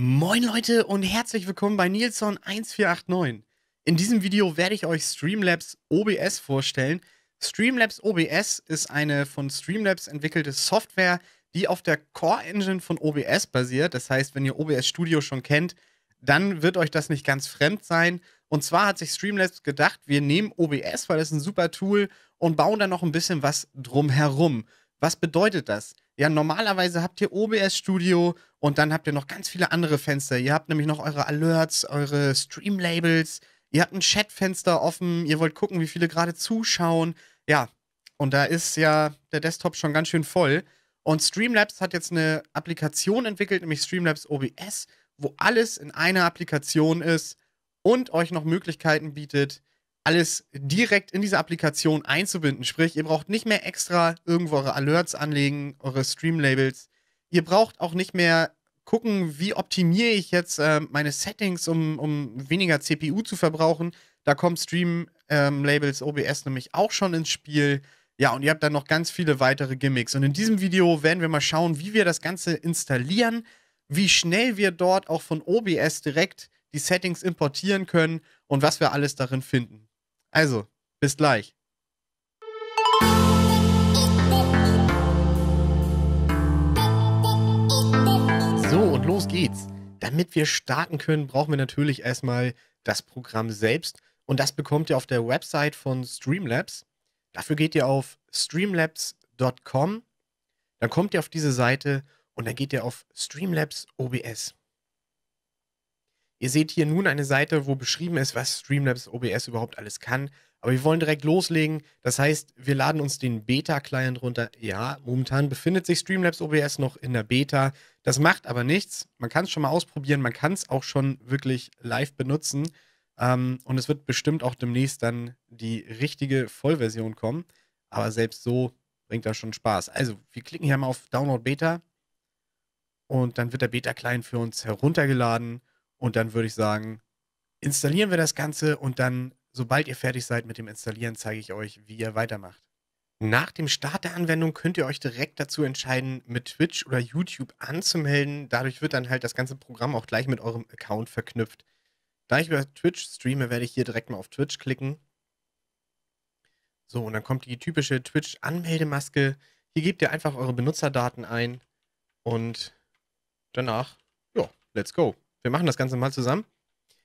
Moin Leute und herzlich willkommen bei Nilsson1489. In diesem Video werde ich euch Streamlabs OBS vorstellen. Streamlabs OBS ist eine von Streamlabs entwickelte Software, die auf der Core Engine von OBS basiert. Das heißt, wenn ihr OBS Studio schon kennt, dann wird euch das nicht ganz fremd sein. Und zwar hat sich Streamlabs gedacht, wir nehmen OBS, weil das ist ein super Tool, und bauen da noch ein bisschen was drumherum. Was bedeutet das? Ja, normalerweise habt ihr OBS Studio und dann habt ihr noch ganz viele andere Fenster. Ihr habt nämlich noch eure Alerts, eure Stream-Labels, ihr habt ein Chatfenster offen, ihr wollt gucken, wie viele gerade zuschauen. Ja, und da ist ja der Desktop schon ganz schön voll. Und Streamlabs hat jetzt eine Applikation entwickelt, nämlich Streamlabs OBS, wo alles in einer Applikation ist und euch noch Möglichkeiten bietet, alles direkt in diese Applikation einzubinden. Sprich, ihr braucht nicht mehr extra irgendwo eure Alerts anlegen, eure Stream-Labels. Ihr braucht auch nicht mehr gucken, wie optimiere ich jetzt äh, meine Settings, um, um weniger CPU zu verbrauchen. Da kommen Stream-Labels ähm, OBS nämlich auch schon ins Spiel. Ja, und ihr habt dann noch ganz viele weitere Gimmicks. Und in diesem Video werden wir mal schauen, wie wir das Ganze installieren, wie schnell wir dort auch von OBS direkt die Settings importieren können und was wir alles darin finden. Also, bis gleich. So, und los geht's. Damit wir starten können, brauchen wir natürlich erstmal das Programm selbst. Und das bekommt ihr auf der Website von Streamlabs. Dafür geht ihr auf streamlabs.com, dann kommt ihr auf diese Seite und dann geht ihr auf Streamlabs OBS. Ihr seht hier nun eine Seite, wo beschrieben ist, was Streamlabs OBS überhaupt alles kann. Aber wir wollen direkt loslegen. Das heißt, wir laden uns den Beta-Client runter. Ja, momentan befindet sich Streamlabs OBS noch in der Beta. Das macht aber nichts. Man kann es schon mal ausprobieren. Man kann es auch schon wirklich live benutzen. Ähm, und es wird bestimmt auch demnächst dann die richtige Vollversion kommen. Aber selbst so bringt das schon Spaß. Also, wir klicken hier mal auf Download Beta. Und dann wird der Beta-Client für uns heruntergeladen. Und dann würde ich sagen, installieren wir das Ganze und dann, sobald ihr fertig seid mit dem Installieren, zeige ich euch, wie ihr weitermacht. Nach dem Start der Anwendung könnt ihr euch direkt dazu entscheiden, mit Twitch oder YouTube anzumelden. Dadurch wird dann halt das ganze Programm auch gleich mit eurem Account verknüpft. Da ich über Twitch streame, werde ich hier direkt mal auf Twitch klicken. So, und dann kommt die typische Twitch-Anmeldemaske. Hier gebt ihr einfach eure Benutzerdaten ein und danach, ja, let's go wir machen das Ganze mal zusammen.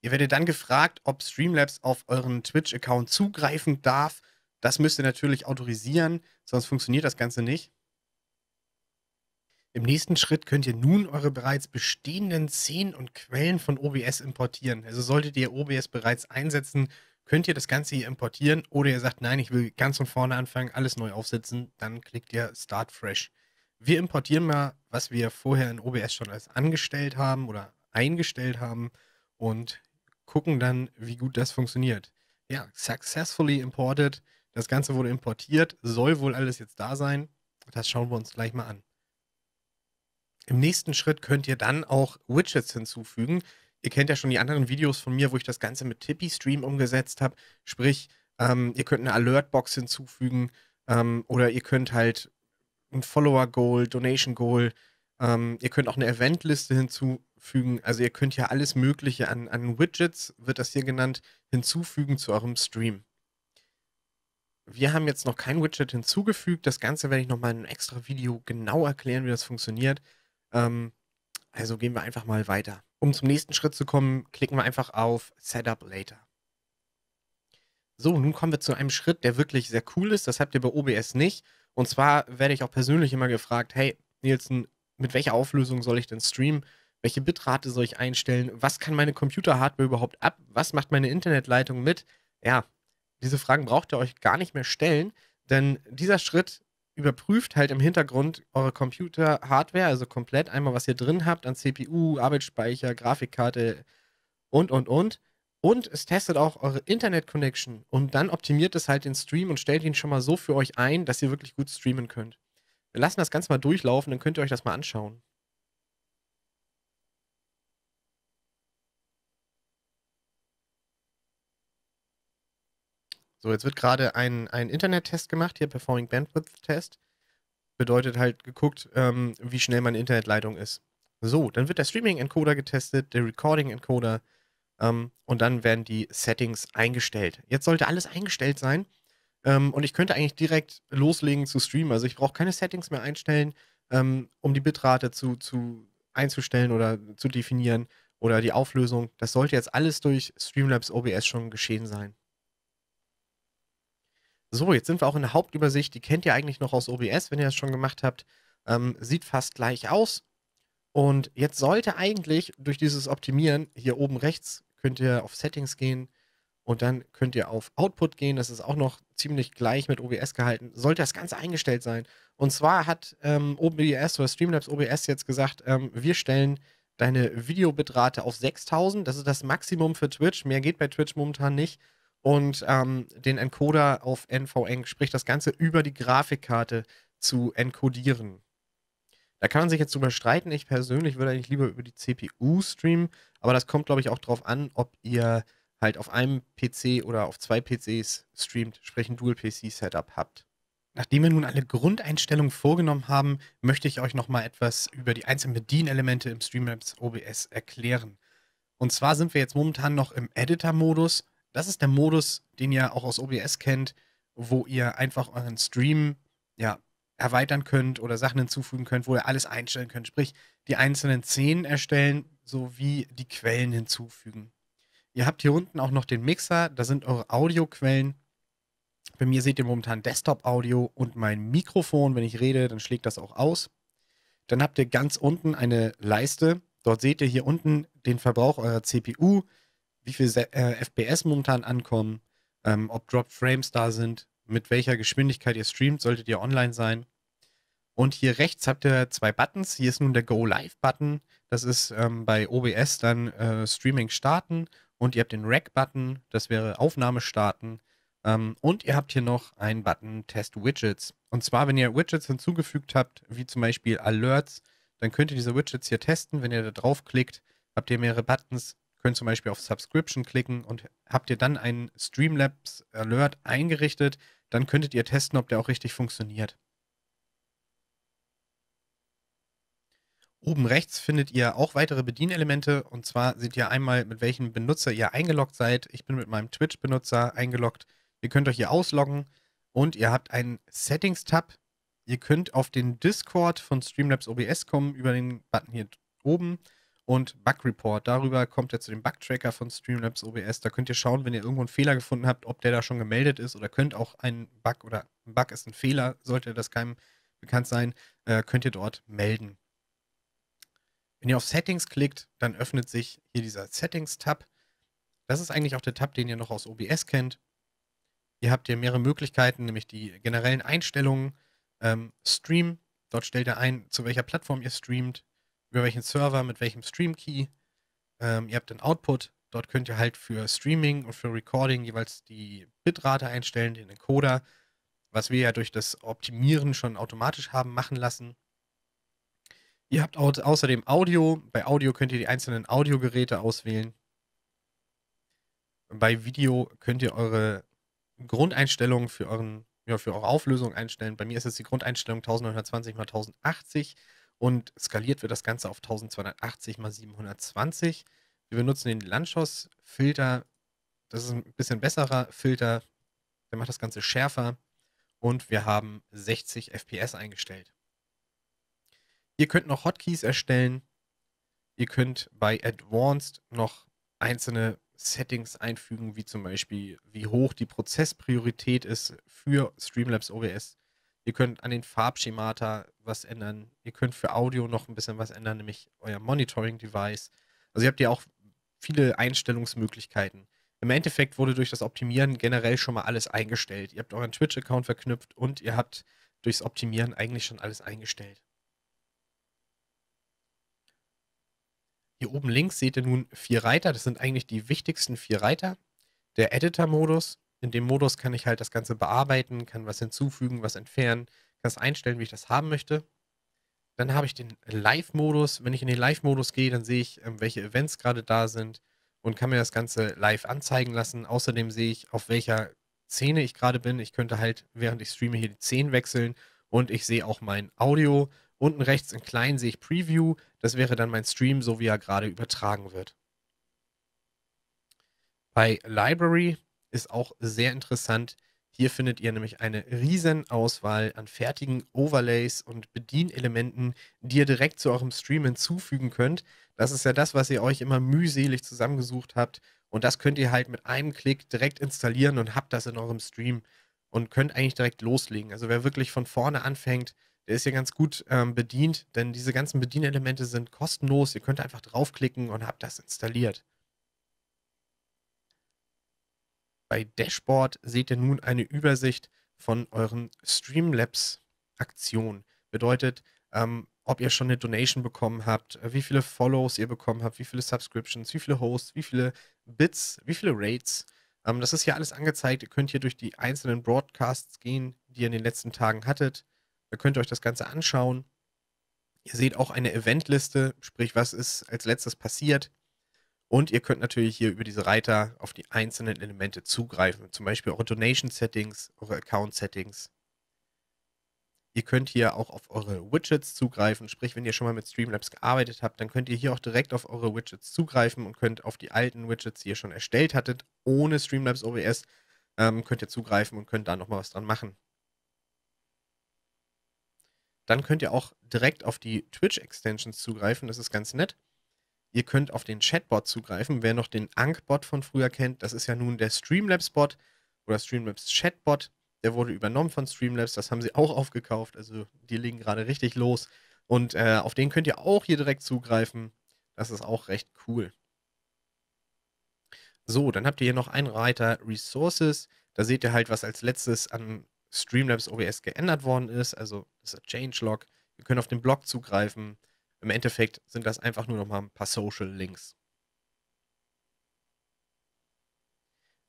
Ihr werdet dann gefragt, ob Streamlabs auf euren Twitch-Account zugreifen darf. Das müsst ihr natürlich autorisieren, sonst funktioniert das Ganze nicht. Im nächsten Schritt könnt ihr nun eure bereits bestehenden Szenen und Quellen von OBS importieren. Also solltet ihr OBS bereits einsetzen, könnt ihr das Ganze hier importieren oder ihr sagt, nein, ich will ganz von vorne anfangen, alles neu aufsetzen, dann klickt ihr Start Fresh. Wir importieren mal, was wir vorher in OBS schon als angestellt haben oder eingestellt haben und gucken dann, wie gut das funktioniert. Ja, successfully imported. Das Ganze wurde importiert, soll wohl alles jetzt da sein. Das schauen wir uns gleich mal an. Im nächsten Schritt könnt ihr dann auch Widgets hinzufügen. Ihr kennt ja schon die anderen Videos von mir, wo ich das Ganze mit Tippy Stream umgesetzt habe. Sprich, ähm, ihr könnt eine Alertbox hinzufügen ähm, oder ihr könnt halt ein Follower-Goal, Donation-Goal, ähm, ihr könnt auch eine Eventliste hinzufügen. Also ihr könnt ja alles Mögliche an, an Widgets, wird das hier genannt, hinzufügen zu eurem Stream. Wir haben jetzt noch kein Widget hinzugefügt. Das Ganze werde ich nochmal in einem extra Video genau erklären, wie das funktioniert. Ähm, also gehen wir einfach mal weiter. Um zum nächsten Schritt zu kommen, klicken wir einfach auf Setup Later. So, nun kommen wir zu einem Schritt, der wirklich sehr cool ist. Das habt ihr bei OBS nicht. Und zwar werde ich auch persönlich immer gefragt, hey, Nielsen, mit welcher Auflösung soll ich denn streamen? Welche Bitrate soll ich einstellen? Was kann meine Computerhardware überhaupt ab? Was macht meine Internetleitung mit? Ja, diese Fragen braucht ihr euch gar nicht mehr stellen, denn dieser Schritt überprüft halt im Hintergrund eure Computer-Hardware, also komplett einmal, was ihr drin habt an CPU, Arbeitsspeicher, Grafikkarte und, und, und. Und es testet auch eure Internet-Connection und dann optimiert es halt den Stream und stellt ihn schon mal so für euch ein, dass ihr wirklich gut streamen könnt. Wir lassen das Ganze mal durchlaufen, dann könnt ihr euch das mal anschauen. So, jetzt wird gerade ein, ein Internet-Test gemacht, hier Performing Bandwidth Test. Bedeutet halt geguckt, ähm, wie schnell meine Internetleitung ist. So, dann wird der Streaming-Encoder getestet, der Recording-Encoder ähm, und dann werden die Settings eingestellt. Jetzt sollte alles eingestellt sein. Ähm, und ich könnte eigentlich direkt loslegen zu streamen. Also ich brauche keine Settings mehr einstellen, ähm, um die Bitrate zu, zu einzustellen oder zu definieren oder die Auflösung. Das sollte jetzt alles durch Streamlabs OBS schon geschehen sein. So, jetzt sind wir auch in der Hauptübersicht. Die kennt ihr eigentlich noch aus OBS, wenn ihr das schon gemacht habt. Ähm, sieht fast gleich aus. Und jetzt sollte eigentlich durch dieses Optimieren hier oben rechts könnt ihr auf Settings gehen und dann könnt ihr auf Output gehen. Das ist auch noch ziemlich gleich mit OBS gehalten. Sollte das Ganze eingestellt sein. Und zwar hat ähm, OBS oder Streamlabs OBS jetzt gesagt, ähm, wir stellen deine Videobitrate auf 6000. Das ist das Maximum für Twitch. Mehr geht bei Twitch momentan nicht. Und ähm, den Encoder auf NVEng, sprich das Ganze über die Grafikkarte zu encodieren. Da kann man sich jetzt drüber streiten. Ich persönlich würde eigentlich lieber über die CPU streamen, aber das kommt, glaube ich, auch darauf an, ob ihr halt auf einem PC oder auf zwei PCs streamt, sprich ein Dual-PC-Setup habt. Nachdem wir nun alle Grundeinstellungen vorgenommen haben, möchte ich euch nochmal etwas über die einzelnen Bedienelemente im Streamlabs OBS erklären. Und zwar sind wir jetzt momentan noch im Editor-Modus. Das ist der Modus, den ihr auch aus OBS kennt, wo ihr einfach euren Stream ja, erweitern könnt oder Sachen hinzufügen könnt, wo ihr alles einstellen könnt. Sprich, die einzelnen Szenen erstellen sowie die Quellen hinzufügen. Ihr habt hier unten auch noch den Mixer, da sind eure Audioquellen. Bei mir seht ihr momentan Desktop-Audio und mein Mikrofon. Wenn ich rede, dann schlägt das auch aus. Dann habt ihr ganz unten eine Leiste. Dort seht ihr hier unten den Verbrauch eurer CPU, wie viel äh, FPS momentan ankommen, ähm, ob Drop Frames da sind, mit welcher Geschwindigkeit ihr streamt, solltet ihr online sein. Und hier rechts habt ihr zwei Buttons. Hier ist nun der Go Live Button. Das ist ähm, bei OBS dann äh, Streaming starten und ihr habt den Rack-Button, das wäre Aufnahme starten. Ähm, und ihr habt hier noch einen Button Test Widgets. Und zwar, wenn ihr Widgets hinzugefügt habt, wie zum Beispiel Alerts, dann könnt ihr diese Widgets hier testen. Wenn ihr da draufklickt, habt ihr mehrere Buttons, könnt zum Beispiel auf Subscription klicken und habt ihr dann einen Streamlabs Alert eingerichtet, dann könntet ihr testen, ob der auch richtig funktioniert. Oben rechts findet ihr auch weitere Bedienelemente und zwar seht ihr einmal, mit welchem Benutzer ihr eingeloggt seid. Ich bin mit meinem Twitch-Benutzer eingeloggt. Ihr könnt euch hier ausloggen und ihr habt einen Settings-Tab. Ihr könnt auf den Discord von Streamlabs OBS kommen über den Button hier oben und Bug Report. Darüber kommt ihr zu dem Bug-Tracker von Streamlabs OBS. Da könnt ihr schauen, wenn ihr irgendwo einen Fehler gefunden habt, ob der da schon gemeldet ist oder könnt auch einen Bug oder ein Bug ist ein Fehler, sollte das keinem bekannt sein, äh, könnt ihr dort melden. Wenn ihr auf Settings klickt, dann öffnet sich hier dieser Settings-Tab. Das ist eigentlich auch der Tab, den ihr noch aus OBS kennt. Hier habt ihr mehrere Möglichkeiten, nämlich die generellen Einstellungen, ähm, Stream, dort stellt ihr ein, zu welcher Plattform ihr streamt, über welchen Server, mit welchem Stream-Key. Ähm, ihr habt den Output, dort könnt ihr halt für Streaming und für Recording jeweils die Bitrate einstellen, den Encoder, was wir ja durch das Optimieren schon automatisch haben machen lassen. Ihr habt au außerdem Audio. Bei Audio könnt ihr die einzelnen Audiogeräte auswählen. Bei Video könnt ihr eure Grundeinstellungen für, euren, ja, für eure Auflösung einstellen. Bei mir ist es die Grundeinstellung 1920 x 1080 und skaliert wird das Ganze auf 1280 x 720. Wir benutzen den Landschaus-Filter. Das ist ein bisschen besserer Filter. Der macht das Ganze schärfer. Und wir haben 60 FPS eingestellt. Ihr könnt noch Hotkeys erstellen. Ihr könnt bei Advanced noch einzelne Settings einfügen, wie zum Beispiel, wie hoch die Prozesspriorität ist für Streamlabs OBS. Ihr könnt an den Farbschemata was ändern. Ihr könnt für Audio noch ein bisschen was ändern, nämlich euer Monitoring-Device. Also ihr habt ja auch viele Einstellungsmöglichkeiten. Im Endeffekt wurde durch das Optimieren generell schon mal alles eingestellt. Ihr habt euren Twitch-Account verknüpft und ihr habt durchs Optimieren eigentlich schon alles eingestellt. Hier oben links seht ihr nun vier Reiter. Das sind eigentlich die wichtigsten vier Reiter. Der Editor-Modus. In dem Modus kann ich halt das Ganze bearbeiten, kann was hinzufügen, was entfernen, kann es einstellen, wie ich das haben möchte. Dann habe ich den Live-Modus. Wenn ich in den Live-Modus gehe, dann sehe ich, ähm, welche Events gerade da sind und kann mir das Ganze live anzeigen lassen. Außerdem sehe ich, auf welcher Szene ich gerade bin. Ich könnte halt, während ich streame, hier die Szenen wechseln und ich sehe auch mein Audio Unten rechts in klein sehe ich Preview. Das wäre dann mein Stream, so wie er gerade übertragen wird. Bei Library ist auch sehr interessant. Hier findet ihr nämlich eine riesen Auswahl an fertigen Overlays und Bedienelementen, die ihr direkt zu eurem Stream hinzufügen könnt. Das ist ja das, was ihr euch immer mühselig zusammengesucht habt. Und das könnt ihr halt mit einem Klick direkt installieren und habt das in eurem Stream und könnt eigentlich direkt loslegen. Also wer wirklich von vorne anfängt, der ist ja ganz gut ähm, bedient, denn diese ganzen Bedienelemente sind kostenlos. Ihr könnt einfach draufklicken und habt das installiert. Bei Dashboard seht ihr nun eine Übersicht von euren Streamlabs-Aktionen. Bedeutet, ähm, ob ihr schon eine Donation bekommen habt, äh, wie viele Follows ihr bekommen habt, wie viele Subscriptions, wie viele Hosts, wie viele Bits, wie viele Rates. Ähm, das ist hier alles angezeigt. Ihr könnt hier durch die einzelnen Broadcasts gehen, die ihr in den letzten Tagen hattet da könnt ihr euch das Ganze anschauen. Ihr seht auch eine Eventliste, sprich, was ist als letztes passiert. Und ihr könnt natürlich hier über diese Reiter auf die einzelnen Elemente zugreifen, zum Beispiel eure Donation-Settings, eure Account-Settings. Ihr könnt hier auch auf eure Widgets zugreifen, sprich, wenn ihr schon mal mit Streamlabs gearbeitet habt, dann könnt ihr hier auch direkt auf eure Widgets zugreifen und könnt auf die alten Widgets, die ihr schon erstellt hattet, ohne Streamlabs OBS, ähm, könnt ihr zugreifen und könnt da nochmal was dran machen. Dann könnt ihr auch direkt auf die Twitch-Extensions zugreifen, das ist ganz nett. Ihr könnt auf den Chatbot zugreifen. Wer noch den ankh bot von früher kennt, das ist ja nun der Streamlabs-Bot oder Streamlabs-Chatbot. Der wurde übernommen von Streamlabs, das haben sie auch aufgekauft. Also die legen gerade richtig los. Und äh, auf den könnt ihr auch hier direkt zugreifen. Das ist auch recht cool. So, dann habt ihr hier noch einen Reiter Resources. Da seht ihr halt, was als letztes an Streamlabs OBS geändert worden ist. Also das ist ein Changelog. Wir können auf den Blog zugreifen. Im Endeffekt sind das einfach nur noch mal ein paar Social Links.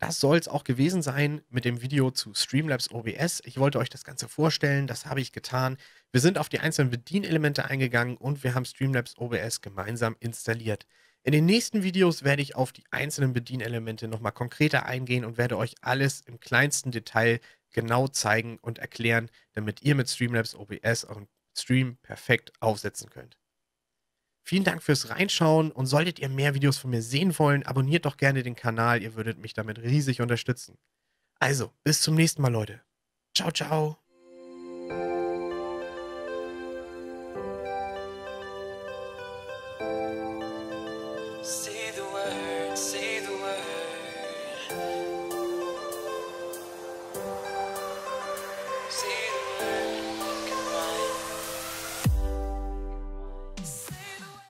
Das soll es auch gewesen sein mit dem Video zu Streamlabs OBS. Ich wollte euch das Ganze vorstellen, das habe ich getan. Wir sind auf die einzelnen Bedienelemente eingegangen und wir haben Streamlabs OBS gemeinsam installiert. In den nächsten Videos werde ich auf die einzelnen Bedienelemente nochmal konkreter eingehen und werde euch alles im kleinsten Detail genau zeigen und erklären, damit ihr mit Streamlabs OBS euren Stream perfekt aufsetzen könnt. Vielen Dank fürs Reinschauen und solltet ihr mehr Videos von mir sehen wollen, abonniert doch gerne den Kanal, ihr würdet mich damit riesig unterstützen. Also, bis zum nächsten Mal, Leute. Ciao, ciao.